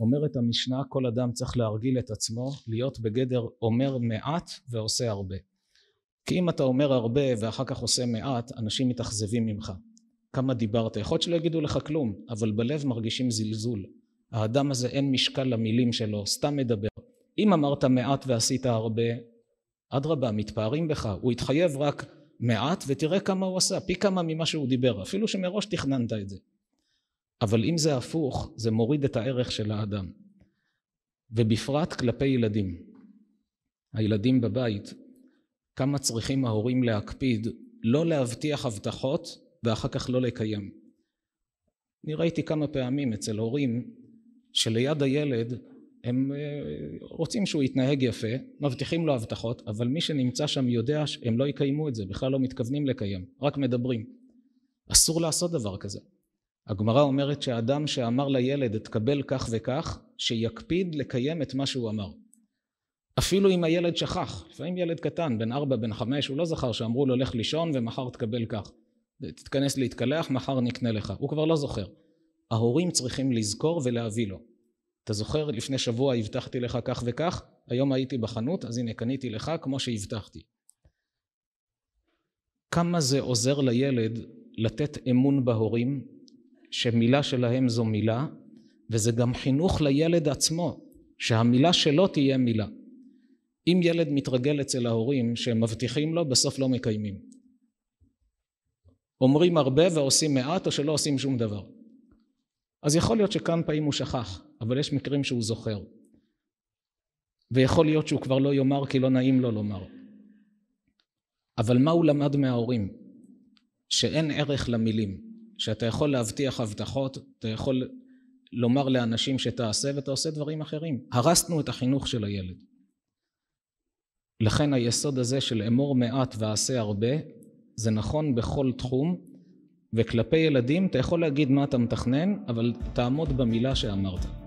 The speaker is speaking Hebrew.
אומרת המשנה כל אדם צריך להרגיל את עצמו להיות בגדר אומר מעט ועושה הרבה כי אם אתה אומר הרבה ואחר כך עושה מעט אנשים מתאכזבים ממך כמה דיברת יכול להיות שלא יגידו לך כלום אבל בלב מרגישים זלזול האדם הזה אין משקל למילים שלו סתם מדבר אם אמרת מעט ועשית הרבה אדרבה מתפארים בך הוא התחייב רק מעט ותראה כמה הוא עשה פי כמה ממה שהוא דיבר אפילו שמראש תכננת את זה אבל אם זה הפוך, זה מוריד את הערך של האדם. ובפרט כלפי ילדים. הילדים בבית, כמה צריכים ההורים להקפיד לא להבטיח הבטחות ואחר כך לא לקיים. אני ראיתי כמה פעמים אצל הורים שליד הילד הם אה, רוצים שהוא יתנהג יפה, מבטיחים לו הבטחות, אבל מי שנמצא שם יודע שהם לא יקיימו את זה, בכלל לא מתכוונים לקיים, רק מדברים. אסור לעשות דבר כזה. הגמרא אומרת שאדם שאמר לילד אתקבל כך וכך, שיקפיד לקיים את מה שהוא אמר. אפילו אם הילד שכח, לפעמים ילד קטן, בן ארבע, בן חמש, הוא לא זכר שאמרו לו לך לישון ומחר תקבל כך. תתכנס להתקלח, מחר נקנה לך. הוא כבר לא זוכר. ההורים צריכים לזכור ולהביא לו. אתה זוכר לפני שבוע הבטחתי לך כך וכך, היום הייתי בחנות, אז הנה קניתי לך כמו שהבטחתי. כמה זה עוזר לילד לתת אמון בהורים שמילה שלהם זו מילה וזה גם חינוך לילד עצמו שהמילה שלו תהיה מילה אם ילד מתרגל אצל ההורים שהם מבטיחים לו בסוף לא מקיימים אומרים הרבה ועושים מעט או שלא עושים שום דבר אז יכול להיות שכאן פעמים הוא שכח אבל יש מקרים שהוא זוכר ויכול להיות שהוא כבר לא יאמר כי לא נעים לו לומר אבל מה הוא למד מההורים? שאין ערך למילים שאתה יכול להבטיח הבטחות, אתה יכול לומר לאנשים שתעשה ואתה עושה דברים אחרים. הרסנו את החינוך של הילד. לכן היסוד הזה של אמור מעט ועשה הרבה זה נכון בכל תחום וכלפי ילדים אתה יכול להגיד מה אתה מתכנן אבל תעמוד במילה שאמרת.